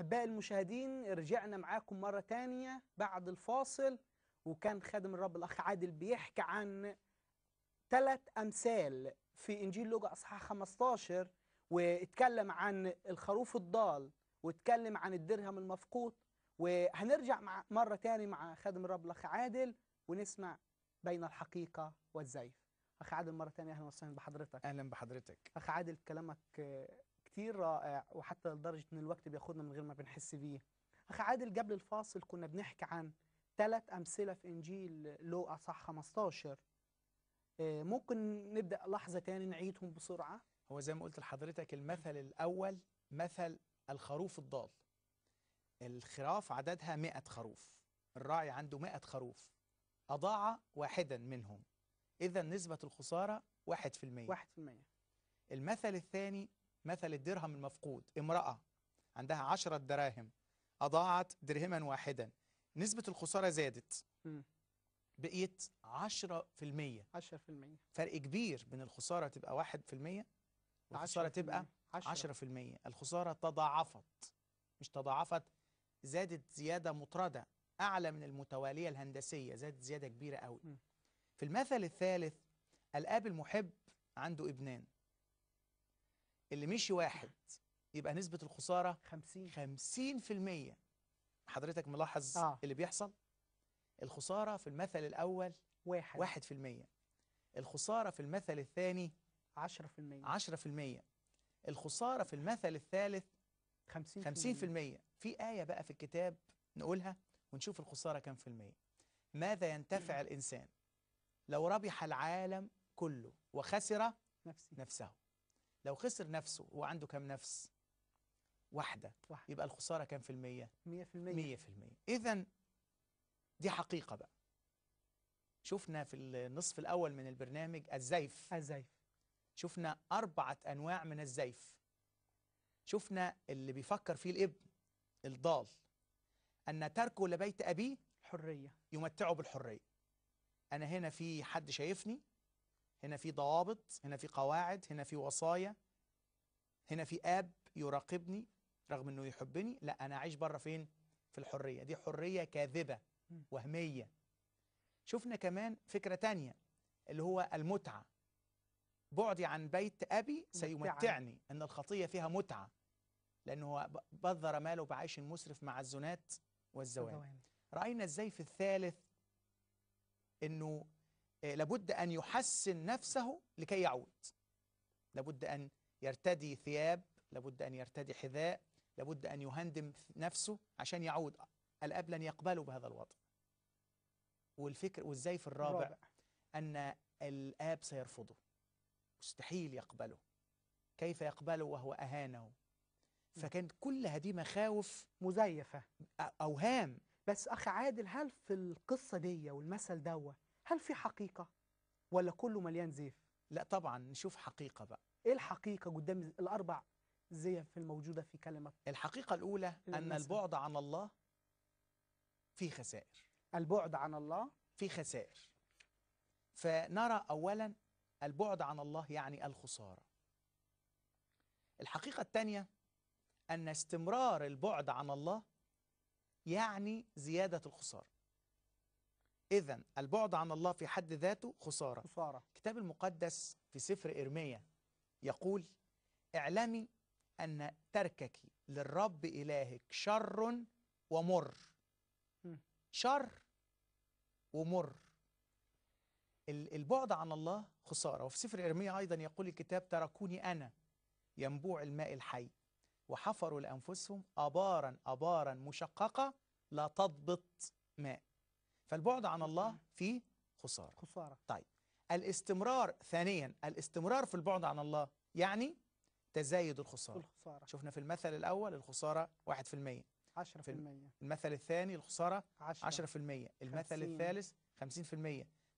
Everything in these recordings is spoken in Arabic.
أحباء المشاهدين رجعنا معاكم مرة تانية بعد الفاصل وكان خادم الرب الأخ عادل بيحكي عن ثلاث أمثال في إنجيل لوقا أصحاح 15 واتكلم عن الخروف الضال واتكلم عن الدرهم المفقود وهنرجع مع مرة تاني مع خادم الرب الأخ عادل ونسمع بين الحقيقة والزيف أخ عادل مرة تانية أهلا وسهلا بحضرتك أهلا بحضرتك أخ عادل كلامك كتير رائع وحتى لدرجة إن الوقت بياخدنا من غير ما بنحس بيه أخ عادل قبل الفاصل كنا بنحكي عن ثلاث أمثلة في إنجيل لوقا صح 15 آه، ممكن نبدأ لحظة تاني نعيدهم بسرعة هو زي ما قلت لحضرتك المثل الأول مثل الخروف الضال الخراف عددها 100 خروف الراعي عنده 100 خروف أضاع واحدا منهم إذا نسبة الخسارة 1% 1% المثل الثاني مثل الدرهم المفقود امرأة عندها عشرة دراهم أضاعت درهما واحدا نسبة الخسارة زادت م. بقيت 10% 10% فرق كبير بين الخسارة تبقى 1% والخسارة تبقى 10%, المية الخسارة تضاعفت مش تضاعفت زادت زيادة مطردة أعلى من المتوالية الهندسية زادت زيادة كبيرة قوي م. في المثل الثالث الأب المحب عنده ابنان اللي مشي واحد يبقى نسبة الخسارة 50 50% حضرتك ملاحظ آه. اللي بيحصل الخسارة في المثل الأول واحد واحد في المية الخسارة في المثل الثاني عشرة في المية عشرة في المية الخسارة في المثل الثالث خمسين, خمسين في المية في آية بقى في الكتاب نقولها ونشوف الخسارة كم في المية ماذا ينتفع الإنسان لو ربح العالم كله وخسر نفسه, نفسه. لو خسر نفسه وعنده كام نفس واحدة واحدة. يبقى الخسارة كام في المية مية في المية مية في المية إذن دي حقيقة بقى شفنا في النصف الأول من البرنامج الزيف الزيف شفنا أربعة أنواع من الزيف شفنا اللي بيفكر فيه الابن الضال أن تركه لبيت أبيه حرية يمتعه بالحرية أنا هنا في حد شايفني هنا في ضوابط هنا في قواعد هنا في وصايا هنا في اب يراقبني رغم انه يحبني لا انا اعيش بره فين في الحريه دي حريه كاذبه وهميه شفنا كمان فكره تانية اللي هو المتعه بعدي عن بيت ابي سيمتعني ان الخطيه فيها متعه لانه هو بذر ماله بعيش مسرف مع الزنات والزوان راينا ازاي في الثالث انه آه، لابد أن يحسن نفسه لكي يعود لابد أن يرتدي ثياب لابد أن يرتدي حذاء لابد أن يهندم نفسه عشان يعود الأب لن يقبله بهذا الوضع والفكر وإزاي في الرابع الرابع. أن الآب سيرفضه مستحيل يقبله كيف يقبله وهو أهانه فكان كل هذه مخاوف مزيفة أوهام بس أخ عادل هل في القصة دي والمثل دوت هل في حقيقة ولا كله مليان زيف لا طبعا نشوف حقيقة بقى ايه الحقيقة قدام الاربع زيف الموجودة في كلمة الحقيقة الاولى ان البعد عن الله في خسائر البعد عن الله في خسائر فنرى اولا البعد عن الله يعني الخسارة الحقيقة الثانية أن استمرار البعد عن الله يعني زيادة الخسارة إذا البعد عن الله في حد ذاته خسارة خسارة الكتاب المقدس في سفر إرميا يقول اعلمي أن تركك للرب إلهك شر ومر شر ومر البعد عن الله خسارة وفي سفر إرميا أيضا يقول الكتاب تركوني أنا ينبوع الماء الحي وحفروا لأنفسهم أبارا أبارا مشققة لا تضبط ماء فالبعد عن الله فيه خسارة خسارة طيب الاستمرار ثانيا الاستمرار في البعد عن الله يعني تزايد الخسارة, الخسارة. شفنا في المثل الأول الخسارة 1% 10% في المثل الثاني الخسارة 10%, 10% المثل الثالث 50%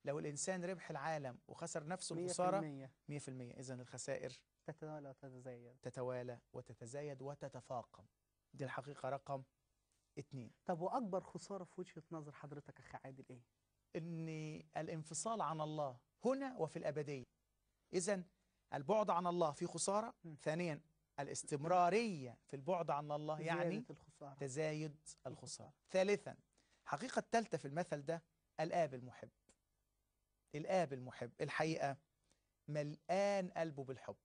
لو الإنسان ربح العالم وخسر نفسه الخسارة 100% إذا الخسائر تتوالى وتتزايد تتوالى وتتزايد وتتفاقم دي الحقيقة رقم اتنين طب واكبر خساره في وجهه نظر حضرتك اخ عادل ايه ان الانفصال عن الله هنا وفي الابديه اذا البعد عن الله في خساره م. ثانيا الاستمراريه في البعد عن الله يعني الخسارة. تزايد الخساره ثالثا حقيقه الثالثه في المثل ده الاب المحب الاب المحب الحقيقه ملآن قلبه بالحب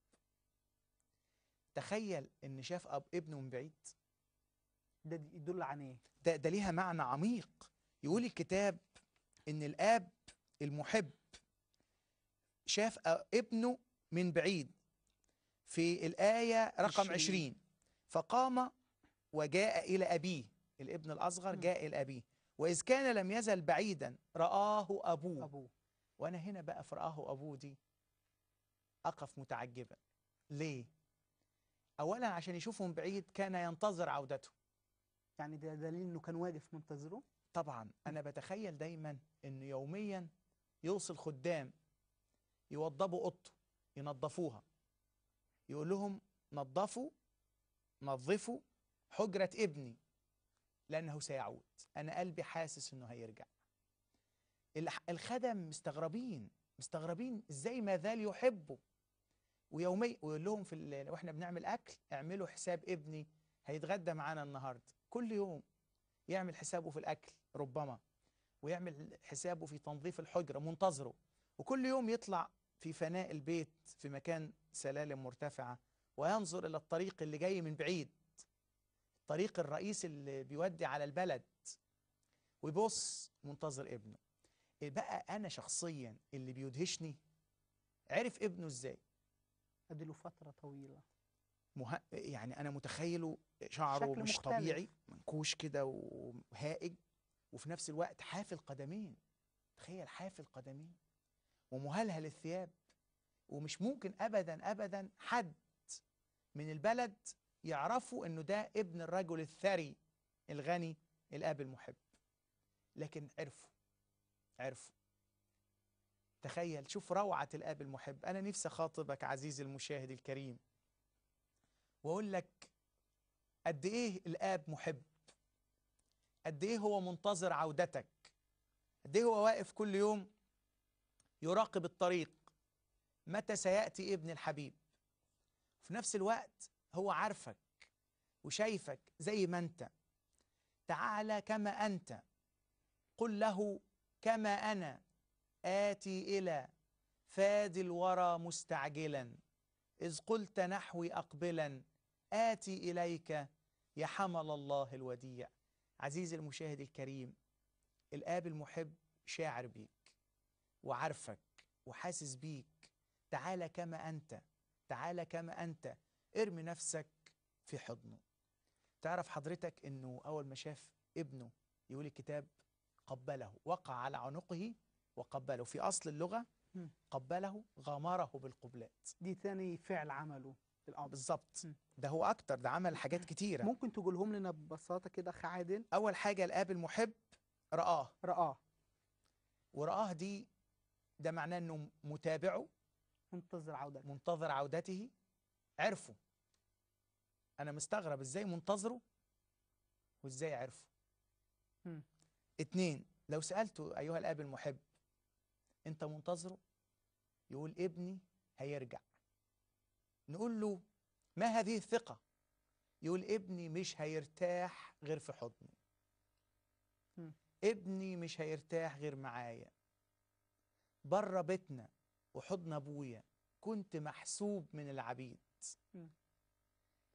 تخيل ان شاف اب ابنه من بعيد ده يدل عن ايه ده ده ليها معنى عميق يقول الكتاب ان الاب المحب شاف ابنه من بعيد في الآية رقم 20, فقام وجاء إلى أبيه الابن الأصغر جاء إلى أبيه وإذ كان لم يزل بعيدا رآه أبوه, أبوه. وأنا هنا بقى في رآه أبوه دي أقف متعجبا ليه؟ أولا عشان يشوفه من بعيد كان ينتظر عودته يعني ده دليل انه كان واقف منتظره طبعا انا بتخيل دايما انه يوميا يوصل خدام يوضبوا اوضته ينظفوها يقول لهم نظفوا نظفوا حجرة ابني لأنه سيعود أنا قلبي حاسس أنه هيرجع الخدم مستغربين مستغربين إزاي ما زال يحبه ويومي ويقول لهم في واحنا بنعمل أكل اعملوا حساب ابني هيتغدى معانا النهاردة كل يوم يعمل حسابه في الأكل ربما ويعمل حسابه في تنظيف الحجرة منتظره وكل يوم يطلع في فناء البيت في مكان سلالم مرتفعة وينظر إلى الطريق اللي جاي من بعيد الطريق الرئيسي اللي بيودي على البلد ويبص منتظر ابنه إيه بقى أنا شخصيا اللي بيدهشني عرف ابنه إزاي له فترة طويلة مه... يعني انا متخيله شعره مش مختلف. طبيعي منكوش كده وهائج وفي نفس الوقت حافي القدمين تخيل حافي القدمين ومهلهل الثياب ومش ممكن ابدا ابدا حد من البلد يعرفوا انه ده ابن الرجل الثري الغني الاب المحب لكن عرفوا عرفوا تخيل شوف روعة الاب المحب انا نفسي اخاطبك عزيزي المشاهد الكريم واقول لك قد ايه الاب محب قد ايه هو منتظر عودتك قد ايه هو واقف كل يوم يراقب الطريق متى سياتي ابن الحبيب في نفس الوقت هو عارفك وشايفك زي ما انت تعالى كما انت قل له كما انا آتي إلى فادي الورى مستعجلا إذ قلت نحوي أقبلا آتي إليك يا حمل الله الوديع عزيزي المشاهد الكريم الآب المحب شاعر بيك وعارفك وحاسس بيك تعال كما أنت تعال كما أنت ارمي نفسك في حضنه تعرف حضرتك أنه أول ما شاف ابنه يقول الكتاب قبله وقع على عنقه وقبله في أصل اللغة قبله غمره بالقبلات دي ثاني فعل عمله الأب بالظبط ده هو أكتر ده عمل حاجات كتيرة ممكن تقولهم لنا ببساطة كده أخ عادل أول حاجة الآب المحب رآه رآه ورآه دي ده معناه أنه متابعه منتظر عودته منتظر عودته عرفه أنا مستغرب إزاي منتظره وإزاي عرفه م. اتنين لو سألته أيها الآب المحب انت منتظره يقول ابني هيرجع نقول له ما هذه الثقة يقول ابني مش هيرتاح غير في حضني ابني مش هيرتاح غير معايا بره بيتنا وحضن ابويا كنت محسوب من العبيد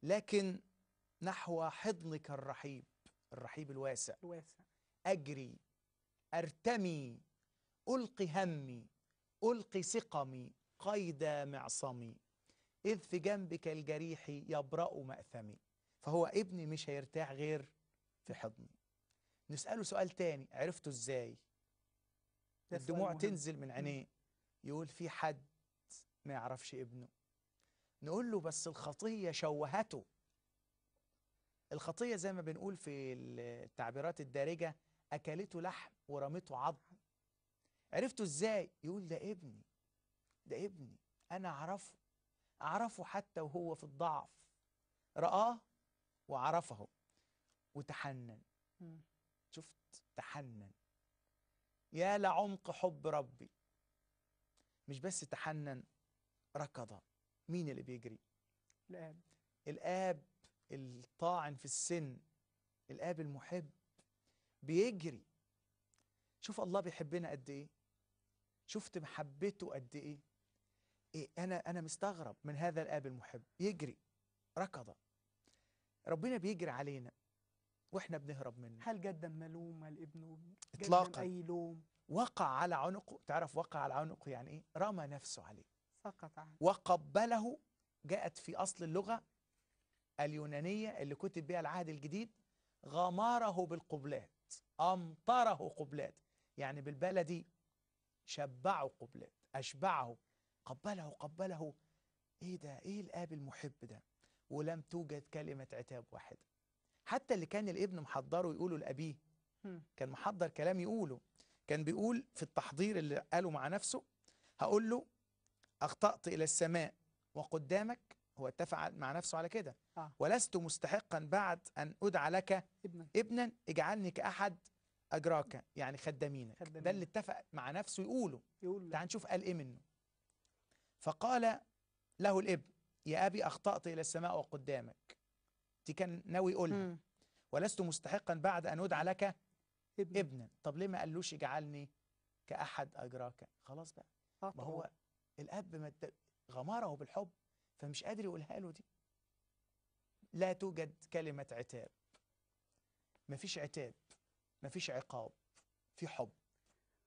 لكن نحو حضنك الرحيب الرحيب الواسع الواسع أجري أرتمي ألقي همي ألقي سقمي قيد معصمي إذ في جنبك الجريح يبرأ مأثمي فهو ابني مش هيرتاح غير في حضني نسأله سؤال تاني عرفته إزاي الدموع تنزل من عينيه يقول في حد ما يعرفش ابنه نقول له بس الخطية شوهته الخطية زي ما بنقول في التعبيرات الدارجة أكلته لحم ورمته عظم عرفته ازاي يقول ده ابني ده ابني انا اعرفه اعرفه حتى وهو في الضعف رآه وعرفه وتحنن شفت تحنن يا لعمق حب ربي مش بس تحنن ركض مين اللي بيجري الاب الاب الطاعن في السن الاب المحب بيجري شوف الله بيحبنا قد ايه شفت محبته قد ايه ايه انا انا مستغرب من هذا الاب المحب يجري ركض ربنا بيجري علينا واحنا بنهرب منه هل جدا ملوم الابن اطلاقا اي لوم وقع على عنقه تعرف وقع على عنقه يعني ايه رمى نفسه عليه سقط عنه وقبله جاءت في اصل اللغه اليونانيه اللي كتب بها العهد الجديد غماره بالقبلات امطره قبلات يعني بالبلدي شبعه قبلات أشبعه قبله قبله إيه ده إيه الآب المحب ده ولم توجد كلمة عتاب واحدة حتى اللي كان الابن محضره يقوله لأبيه كان محضر كلام يقوله كان بيقول في التحضير اللي قاله مع نفسه هقول له أخطأت إلى السماء وقدامك هو اتفق مع نفسه على كده آه. ولست مستحقا بعد أن أدعى لك ابنا, ابنا اجعلني كأحد أجراك يعني خدامينك ده اللي اتفق مع نفسه يقوله يقول تعال نشوف قال إيه منه فقال له الابن يا أبي أخطأت إلى السماء وقدامك دي كان ناوي يقولها ولست مستحقا بعد أن أدعى لك ابن. ابنا طب ليه ما قالوش اجعلني كأحد أجراك خلاص بقى ما هو الأب غمره بالحب فمش قادر يقولها له دي لا توجد كلمة عتاب مفيش عتاب ما فيش عقاب في حب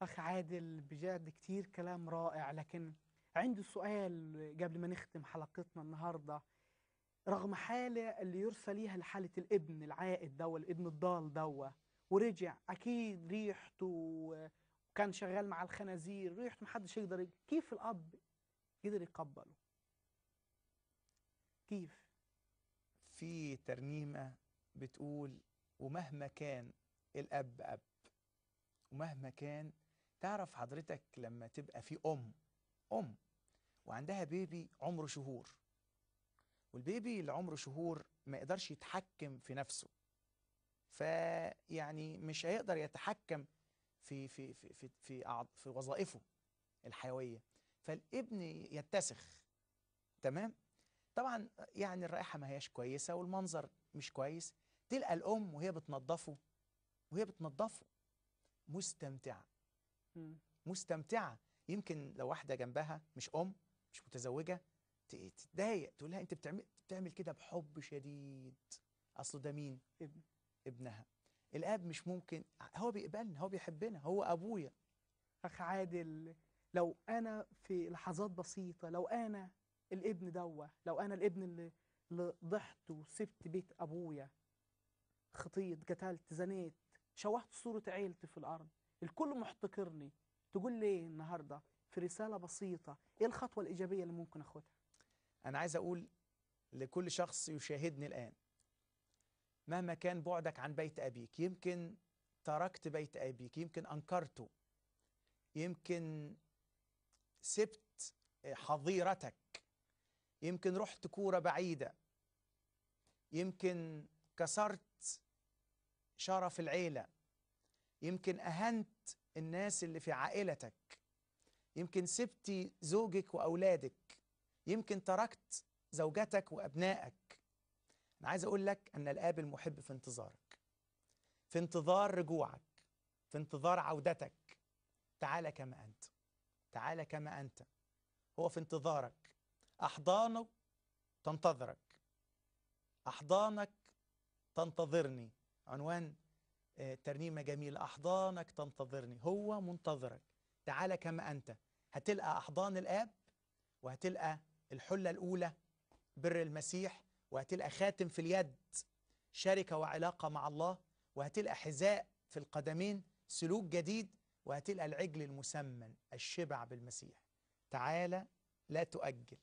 أخ عادل بجد كتير كلام رائع لكن عندي سؤال قبل ما نختم حلقتنا النهاردة رغم حالة اللي يرثى ليها لحالة الابن العائد دوا الابن الضال دوا ورجع أكيد ريحته وكان شغال مع الخنازير ريحته محدش يقدر كيف الأب قدر يقبله كيف في ترنيمة بتقول ومهما كان الأب أب ومهما كان تعرف حضرتك لما تبقى في أم أم وعندها بيبي عمره شهور والبيبي اللي عمره شهور ما يقدرش يتحكم في نفسه فيعني مش هيقدر يتحكم في في في في في, في وظائفه الحيويه فالابن يتسخ تمام طبعا يعني الرائحه ما هياش كويسه والمنظر مش كويس تلقى الام وهي بتنظفه وهي بتنظفه مستمتعة مستمتعة يمكن لو واحدة جنبها مش أم مش متزوجة تتضايق تقول لها أنت بتعمل بتعمل كده بحب شديد أصله ده مين؟ ابن ابنها الاب مش ممكن هو بيقبلنا هو بيحبنا هو ابويا اخ عادل لو انا في لحظات بسيطه لو انا الابن دوه لو انا الابن اللي, اللي ضحت وسبت بيت ابويا خطيت قتلت زنيت شوهت صورة عيلتي في الأرض الكل محتقرني تقول لي النهاردة في رسالة بسيطة إيه الخطوة الإيجابية اللي ممكن أخدها أنا عايز أقول لكل شخص يشاهدني الآن مهما كان بعدك عن بيت أبيك يمكن تركت بيت أبيك يمكن أنكرته يمكن سبت حظيرتك يمكن رحت كورة بعيدة يمكن كسرت شرف العيلة يمكن أهنت الناس اللي في عائلتك يمكن سبتي زوجك وأولادك يمكن تركت زوجتك وأبنائك أنا عايز أقول لك أن الآب المحب في انتظارك في انتظار رجوعك في انتظار عودتك تعال كما أنت تعال كما أنت هو في انتظارك أحضانه تنتظرك أحضانك تنتظرني عنوان آه، ترنيمة جميلة أحضانك تنتظرني هو منتظرك تعال كما أنت هتلقى أحضان الآب وهتلقى الحلة الأولى بر المسيح وهتلقى خاتم في اليد شركة وعلاقة مع الله وهتلقى حذاء في القدمين سلوك جديد وهتلقى العجل المسمن الشبع بالمسيح تعالى لا تؤجل